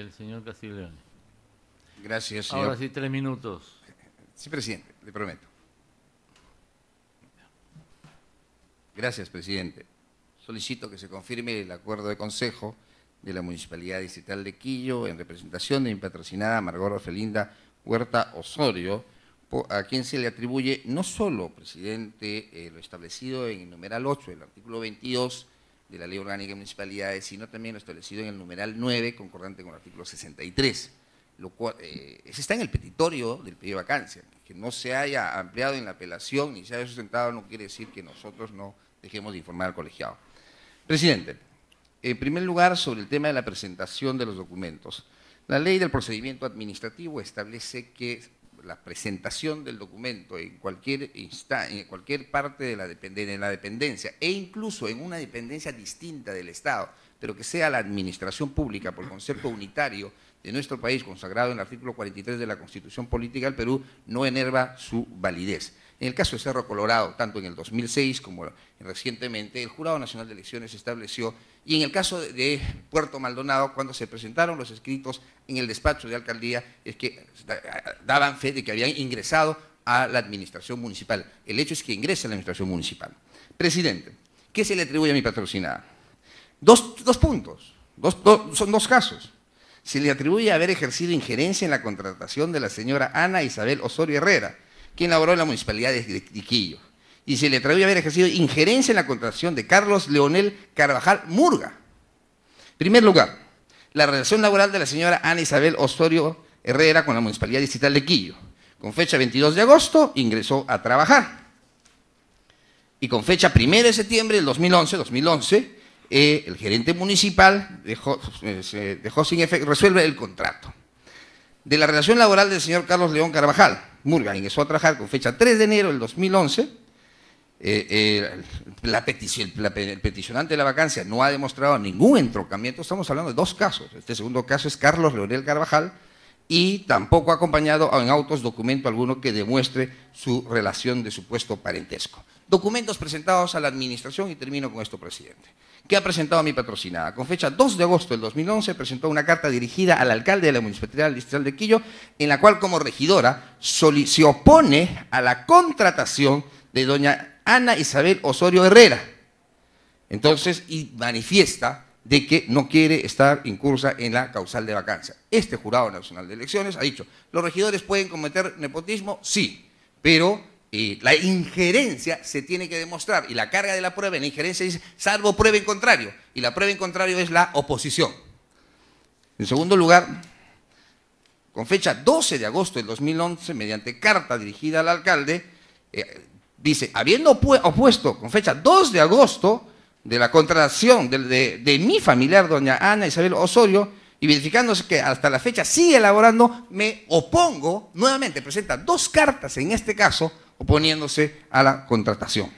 el señor Castiglione. Gracias, señor. Ahora sí, tres minutos. Sí, presidente, le prometo. Gracias, presidente. Solicito que se confirme el acuerdo de consejo de la Municipalidad Distrital de Quillo en representación de mi patrocinada Margot Huerta Osorio, a quien se le atribuye no solo, presidente, eh, lo establecido en el numeral 8 del artículo 22 de la Ley Orgánica de Municipalidades, sino también establecido en el numeral 9, concordante con el artículo 63. Lo cual, eh, está en el petitorio del pedido de vacancia. Que no se haya ampliado en la apelación ni se haya sustentado no quiere decir que nosotros no dejemos de informar al colegiado. Presidente, en primer lugar, sobre el tema de la presentación de los documentos. La ley del procedimiento administrativo establece que la presentación del documento en cualquier, en cualquier parte de la, dependencia, en la dependencia e incluso en una dependencia distinta del Estado, pero que sea la administración pública por concepto unitario de nuestro país consagrado en el artículo 43 de la Constitución Política del Perú, no enerva su validez. En el caso de Cerro Colorado, tanto en el 2006 como recientemente, el Jurado Nacional de Elecciones estableció, y en el caso de Puerto Maldonado, cuando se presentaron los escritos en el despacho de alcaldía, es que daban fe de que habían ingresado a la administración municipal. El hecho es que ingresa a la administración municipal. Presidente, ¿qué se le atribuye a mi patrocinada? Dos, puntos, son dos casos. Se le atribuye haber ejercido injerencia en la contratación de la señora Ana Isabel Osorio Herrera, quien laboró en la municipalidad de Iquillo, y se le atrevió a haber ejercido injerencia en la contratación de Carlos Leonel Carvajal Murga. En primer lugar, la relación laboral de la señora Ana Isabel Ostorio Herrera con la municipalidad distrital de Quillo. Con fecha 22 de agosto ingresó a trabajar. Y con fecha 1 de septiembre del 2011, 2011 eh, el gerente municipal dejó, eh, dejó sin efecto, resuelve el contrato. De la relación laboral del señor Carlos León Carvajal, Murga ingresó a trabajar con fecha 3 de enero del 2011. Eh, eh, el peticionante de la vacancia no ha demostrado ningún entrocamiento. Estamos hablando de dos casos. Este segundo caso es Carlos Leonel Carvajal y tampoco ha acompañado en autos documento alguno que demuestre su relación de supuesto parentesco. Documentos presentados a la administración y termino con esto, presidente que ha presentado a mi patrocinada. Con fecha 2 de agosto del 2011 presentó una carta dirigida al alcalde de la Municipalidad Distrital de Quillo, en la cual como regidora se opone a la contratación de doña Ana Isabel Osorio Herrera. Entonces, y manifiesta de que no quiere estar incursa en la causal de vacancia. Este Jurado Nacional de Elecciones ha dicho, los regidores pueden cometer nepotismo, sí, pero y la injerencia se tiene que demostrar. Y la carga de la prueba en injerencia dice, salvo prueba en contrario. Y la prueba en contrario es la oposición. En segundo lugar, con fecha 12 de agosto del 2011, mediante carta dirigida al alcalde, eh, dice, habiendo opuesto con fecha 2 de agosto de la contratación de, de mi familiar, doña Ana Isabel Osorio, y verificándose que hasta la fecha sigue elaborando, me opongo nuevamente, presenta dos cartas en este caso, oponiéndose a la contratación.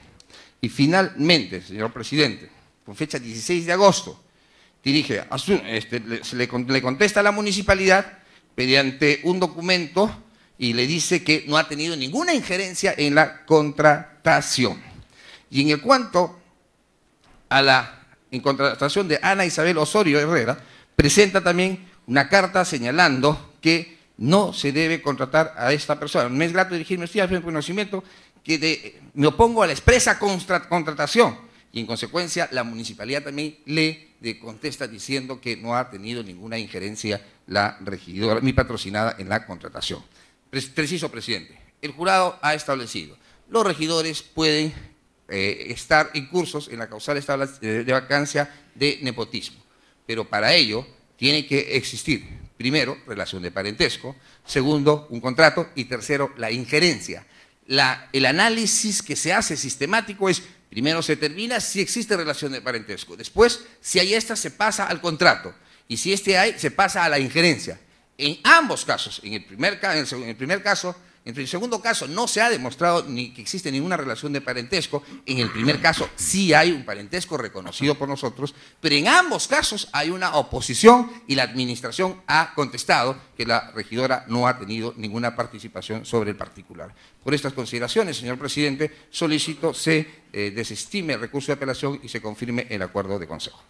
Y finalmente, señor presidente, con fecha 16 de agosto, dirige, este, le, contesta a la municipalidad mediante un documento y le dice que no ha tenido ninguna injerencia en la contratación. Y en el cuanto a la contratación de Ana Isabel Osorio Herrera, presenta también una carta señalando que no se debe contratar a esta persona. Me es grato dirigirme a usted un conocimiento que me opongo a la expresa contratación y en consecuencia la municipalidad también le contesta diciendo que no ha tenido ninguna injerencia la regidora, mi patrocinada en la contratación. Preciso, presidente, el jurado ha establecido, los regidores pueden eh, estar estar incursos en la causal eh, de vacancia de nepotismo, pero para ello tiene que existir Primero, relación de parentesco. Segundo, un contrato. Y tercero, la injerencia. el análisis que se hace sistemático es, primero se termina si existe relación de parentesco. Después, si hay esta, se pasa al contrato. Y si este hay, se pasa a la injerencia. En ambos casos, en el primer caso, en el segundo caso, no se ha demostrado ni que existe ninguna relación de parentesco. En el primer caso, sí hay un parentesco reconocido por nosotros, pero en ambos casos hay una oposición y la administración ha contestado que la regidora no ha tenido ninguna participación sobre el particular. Por estas consideraciones, señor presidente, solicito se eh, desestime el recurso de apelación y se confirme el acuerdo de consejo.